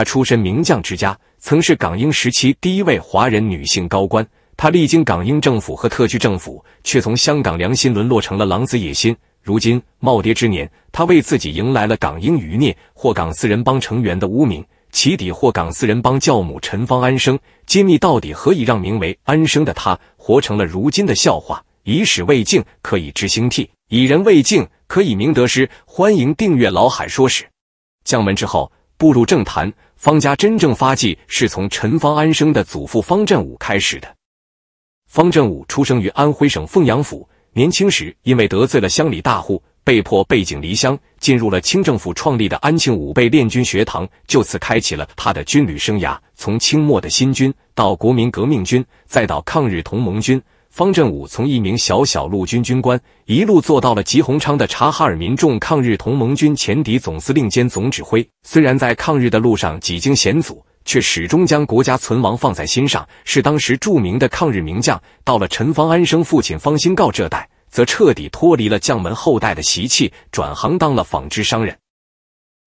他出身名将之家，曾是港英时期第一位华人女性高官。他历经港英政府和特区政府，却从香港良心沦落成了狼子野心。如今耄耋之年，他为自己迎来了港英余孽或港四人帮成员的污名。其底或港四人帮教母陈芳安生揭秘，到底何以让名为安生的他活成了如今的笑话？以史为镜，可以知兴替；以人为镜，可以明得失。欢迎订阅老海说史。降门之后，步入政坛。方家真正发迹是从陈方安生的祖父方振武开始的。方振武出生于安徽省凤阳府，年轻时因为得罪了乡里大户，被迫背井离乡，进入了清政府创立的安庆武备练军学堂，就此开启了他的军旅生涯。从清末的新军，到国民革命军，再到抗日同盟军。方振武从一名小小陆军军官，一路做到了吉鸿昌的察哈尔民众抗日同盟军前敌总司令兼总指挥。虽然在抗日的路上几经险阻，却始终将国家存亡放在心上，是当时著名的抗日名将。到了陈方安生父亲方新告这代，则彻底脱离了将门后代的习气，转行当了纺织商人。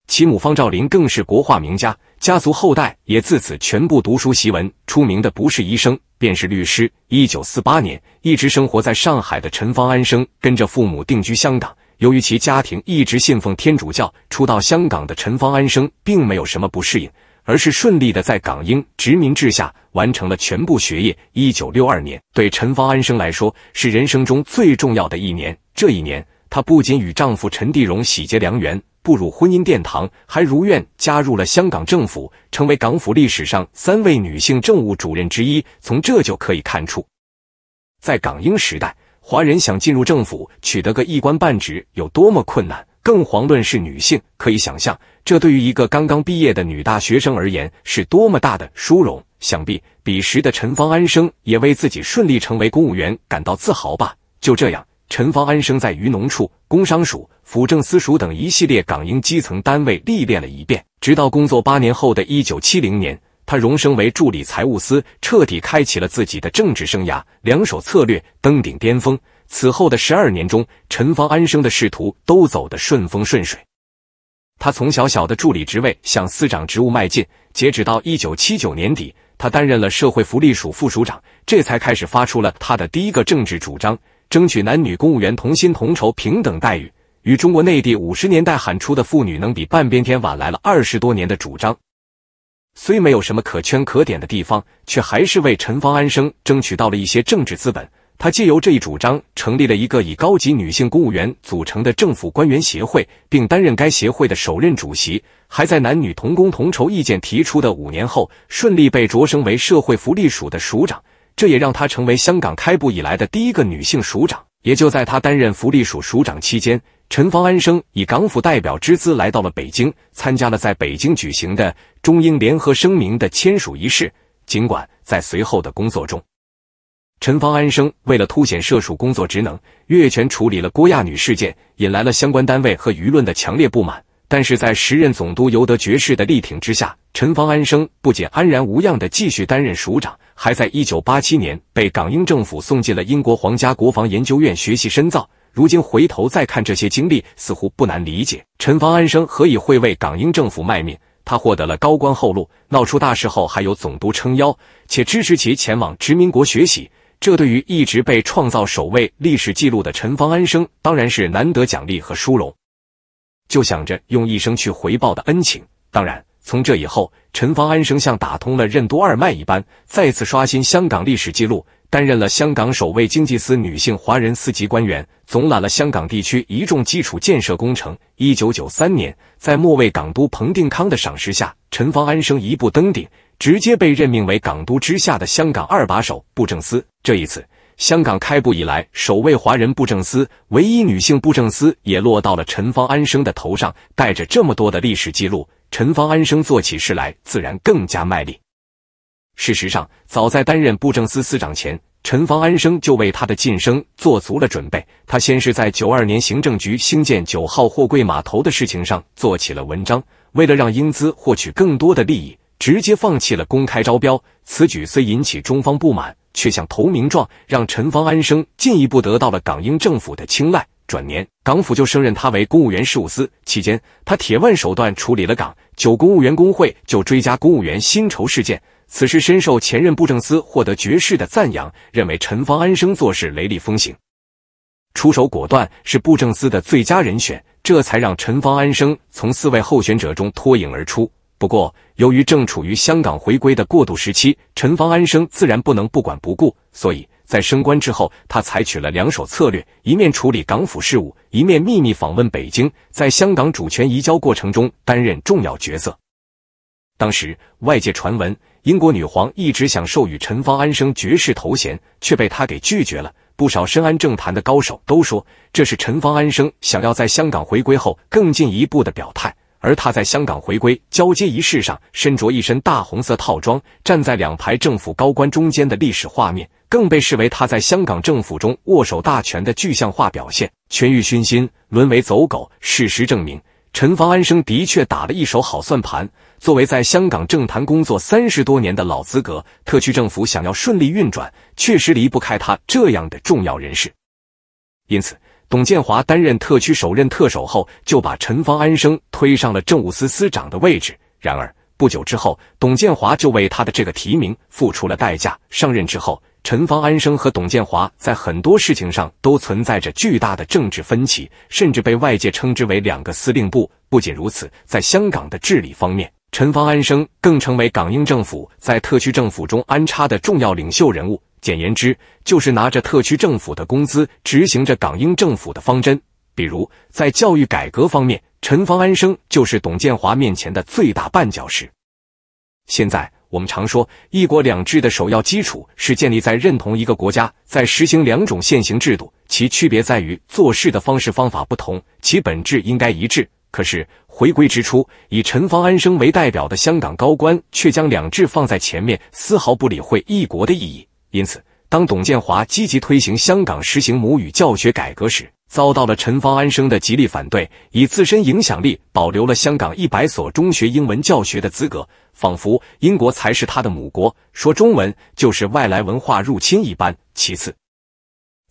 其母方兆林更是国画名家，家族后代也自此全部读书习文。出名的不是医生。便是律师。一九四八年，一直生活在上海的陈方安生跟着父母定居香港。由于其家庭一直信奉天主教，初到香港的陈方安生并没有什么不适应，而是顺利的在港英殖民制下完成了全部学业。一九六二年，对陈方安生来说是人生中最重要的一年。这一年，她不仅与丈夫陈地荣喜结良缘。步入婚姻殿堂，还如愿加入了香港政府，成为港府历史上三位女性政务主任之一。从这就可以看出，在港英时代，华人想进入政府，取得个一官半职有多么困难，更遑论是女性。可以想象，这对于一个刚刚毕业的女大学生而言，是多么大的殊荣。想必彼时的陈方安生也为自己顺利成为公务员感到自豪吧。就这样。陈方安生在渔农处、工商署、辅政司署等一系列港英基层单位历练了一遍，直到工作八年后的1970年，他荣升为助理财务司，彻底开启了自己的政治生涯。两手策略登顶巅峰，此后的十二年中，陈方安生的仕途都走得顺风顺水。他从小小的助理职位向司长职务迈进，截止到1979年底，他担任了社会福利署副署长，这才开始发出了他的第一个政治主张。争取男女公务员同薪同酬平等待遇，与中国内地五十年代喊出的“妇女能比半边天”晚来了二十多年的主张，虽没有什么可圈可点的地方，却还是为陈方安生争取到了一些政治资本。他借由这一主张，成立了一个以高级女性公务员组成的政府官员协会，并担任该协会的首任主席，还在男女同工同酬意见提出的五年后，顺利被擢升为社会福利署的署长。这也让她成为香港开埠以来的第一个女性署长。也就在她担任福利署署长期间，陈方安生以港府代表之资来到了北京，参加了在北京举行的中英联合声明的签署仪式。尽管在随后的工作中，陈方安生为了凸显社署工作职能，越权处理了郭亚女事件，引来了相关单位和舆论的强烈不满。但是在时任总督尤德爵士的力挺之下，陈方安生不仅安然无恙的继续担任署长。还在一九八七年被港英政府送进了英国皇家国防研究院学习深造。如今回头再看这些经历，似乎不难理解陈方安生何以会为港英政府卖命。他获得了高官厚禄，闹出大事后还有总督撑腰，且支持其前往殖民国学习。这对于一直被创造首位历史记录的陈方安生当然是难得奖励和殊荣，就想着用一生去回报的恩情。当然。从这以后，陈方安生像打通了任督二脉一般，再次刷新香港历史记录，担任了香港首位经济司女性华人四级官员，总揽了香港地区一众基础建设工程。一九九三年，在末位港督彭定康的赏识下，陈方安生一步登顶，直接被任命为港督之下的香港二把手布政司。这一次，香港开埠以来首位华人布政司、唯一女性布政司，也落到了陈方安生的头上。带着这么多的历史记录。陈方安生做起事来自然更加卖力。事实上，早在担任布政司司长前，陈方安生就为他的晋升做足了准备。他先是在九二年行政局兴建九号货柜码头的事情上做起了文章，为了让英资获取更多的利益，直接放弃了公开招标。此举虽引起中方不满，却像投名状，让陈方安生进一步得到了港英政府的青睐。转年，港府就升任他为公务员事务司。期间，他铁腕手段处理了港九公务员工会就追加公务员薪酬事件。此事深受前任布政司获得爵士的赞扬，认为陈方安生做事雷厉风行，出手果断，是布政司的最佳人选。这才让陈方安生从四位候选者中脱颖而出。不过，由于正处于香港回归的过渡时期，陈方安生自然不能不管不顾，所以。在升官之后，他采取了两手策略，一面处理港府事务，一面秘密访问北京，在香港主权移交过程中担任重要角色。当时外界传闻，英国女皇一直想授予陈方安生爵士头衔，却被他给拒绝了。不少深谙政坛的高手都说，这是陈方安生想要在香港回归后更进一步的表态。而他在香港回归交接仪式上，身着一身大红色套装，站在两排政府高官中间的历史画面。更被视为他在香港政府中握手大权的具象化表现。权欲熏心，沦为走狗。事实证明，陈方安生的确打了一手好算盘。作为在香港政坛工作三十多年的老资格，特区政府想要顺利运转，确实离不开他这样的重要人士。因此，董建华担任特区首任特首后，就把陈方安生推上了政务司司长的位置。然而，不久之后，董建华就为他的这个提名付出了代价。上任之后，陈方安生和董建华在很多事情上都存在着巨大的政治分歧，甚至被外界称之为“两个司令部”。不仅如此，在香港的治理方面，陈方安生更成为港英政府在特区政府中安插的重要领袖人物。简言之，就是拿着特区政府的工资，执行着港英政府的方针。比如，在教育改革方面，陈方安生就是董建华面前的最大绊脚石。现在。我们常说，一国两制的首要基础是建立在认同一个国家，在实行两种现行制度，其区别在于做事的方式方法不同，其本质应该一致。可是回归之初，以陈方安生为代表的香港高官却将两制放在前面，丝毫不理会一国的意义，因此。当董建华积极推行香港实行母语教学改革时，遭到了陈方安生的极力反对，以自身影响力保留了香港一百所中学英文教学的资格，仿佛英国才是他的母国，说中文就是外来文化入侵一般。其次，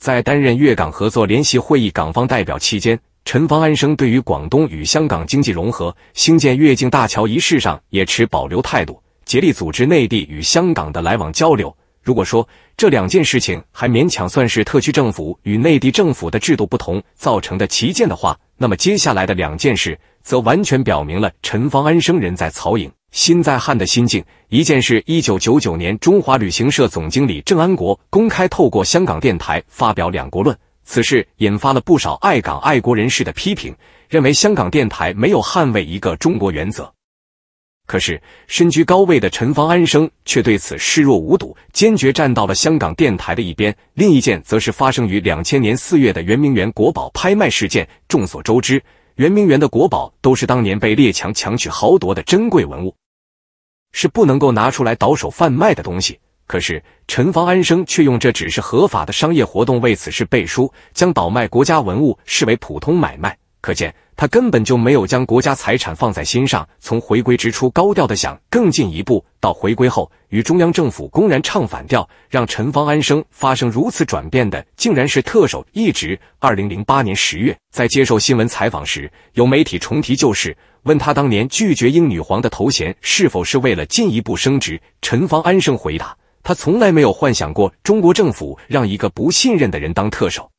在担任粤港合作联席会议港方代表期间，陈方安生对于广东与香港经济融合、兴建越境大桥一事上也持保留态度，竭力组织内地与香港的来往交流。如果说这两件事情还勉强算是特区政府与内地政府的制度不同造成的旗舰的话，那么接下来的两件事则完全表明了陈方安生人在曹营心在汉的心境。一件是，一九九九年中华旅行社总经理郑安国公开透过香港电台发表“两国论”，此事引发了不少爱港爱国人士的批评，认为香港电台没有捍卫一个中国原则。可是身居高位的陈方安生却对此视若无睹，坚决站到了香港电台的一边。另一件则是发生于两千年四月的圆明园国宝拍卖事件。众所周知，圆明园的国宝都是当年被列强强取豪夺的珍贵文物，是不能够拿出来倒手贩卖的东西。可是陈方安生却用这只是合法的商业活动为此事背书，将倒卖国家文物视为普通买卖。可见，他根本就没有将国家财产放在心上。从回归之初高调的想更进一步，到回归后与中央政府公然唱反调，让陈方安生发生如此转变的，竟然是特首一职。二零零八年十月，在接受新闻采访时，有媒体重提旧事，问他当年拒绝英女皇的头衔是否是为了进一步升职。陈方安生回答，他从来没有幻想过中国政府让一个不信任的人当特首。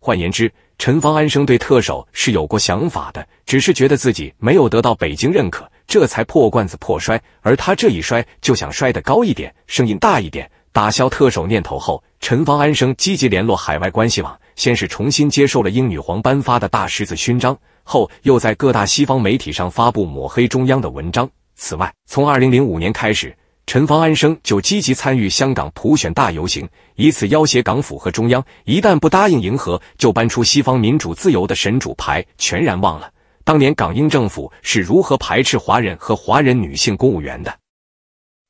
换言之。陈方安生对特首是有过想法的，只是觉得自己没有得到北京认可，这才破罐子破摔。而他这一摔，就想摔得高一点，声音大一点，打消特首念头后，陈方安生积极联络海外关系网，先是重新接受了英女皇颁发的大十字勋章，后又在各大西方媒体上发布抹黑中央的文章。此外，从二零零五年开始。陈方安生就积极参与香港普选大游行，以此要挟港府和中央。一旦不答应迎合，就搬出西方民主自由的神主牌，全然忘了当年港英政府是如何排斥华人和华人女性公务员的。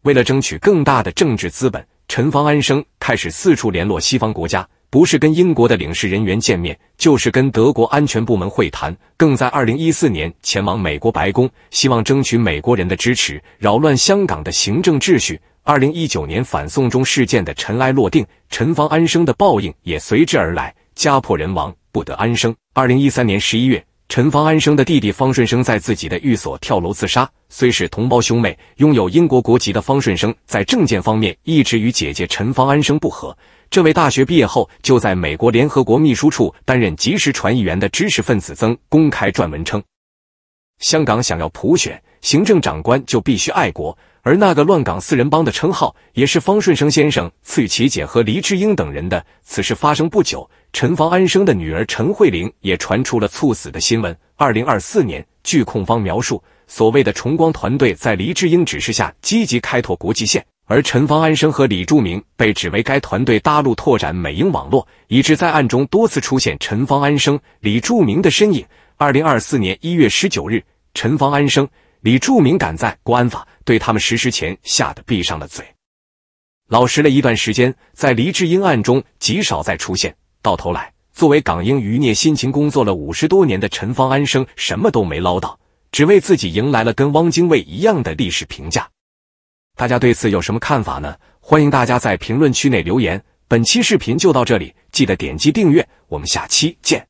为了争取更大的政治资本，陈方安生开始四处联络西方国家。不是跟英国的领事人员见面，就是跟德国安全部门会谈，更在二零一四年前往美国白宫，希望争取美国人的支持，扰乱香港的行政秩序。二零一九年反送中事件的尘埃落定，陈方安生的报应也随之而来，家破人亡，不得安生。二零一三年十一月，陈方安生的弟弟方顺生在自己的寓所跳楼自杀。虽是同胞兄妹，拥有英国国籍的方顺生在证件方面一直与姐姐陈方安生不和。这位大学毕业后就在美国联合国秘书处担任即时传译员的知识分子曾公开撰文称：“香港想要普选行政长官，就必须爱国。而那个‘乱港四人帮’的称号，也是方顺生先生赐予其姐和黎智英等人的。”此事发生不久，陈方安生的女儿陈慧玲也传出了猝死的新闻。二零二四年，据控方描述，所谓的“崇光团队”在黎智英指示下，积极开拓国际线。而陈方安生和李柱铭被指为该团队大陆拓展美英网络，以致在案中多次出现陈方安生、李柱铭的身影。二零二四年一月十九日，陈方安生、李柱铭赶在国安法对他们实施前，吓得闭上了嘴，老实了一段时间，在黎智英案中极少再出现。到头来，作为港英余孽，辛勤工作了五十多年的陈方安生什么都没捞到，只为自己迎来了跟汪精卫一样的历史评价。大家对此有什么看法呢？欢迎大家在评论区内留言。本期视频就到这里，记得点击订阅，我们下期见。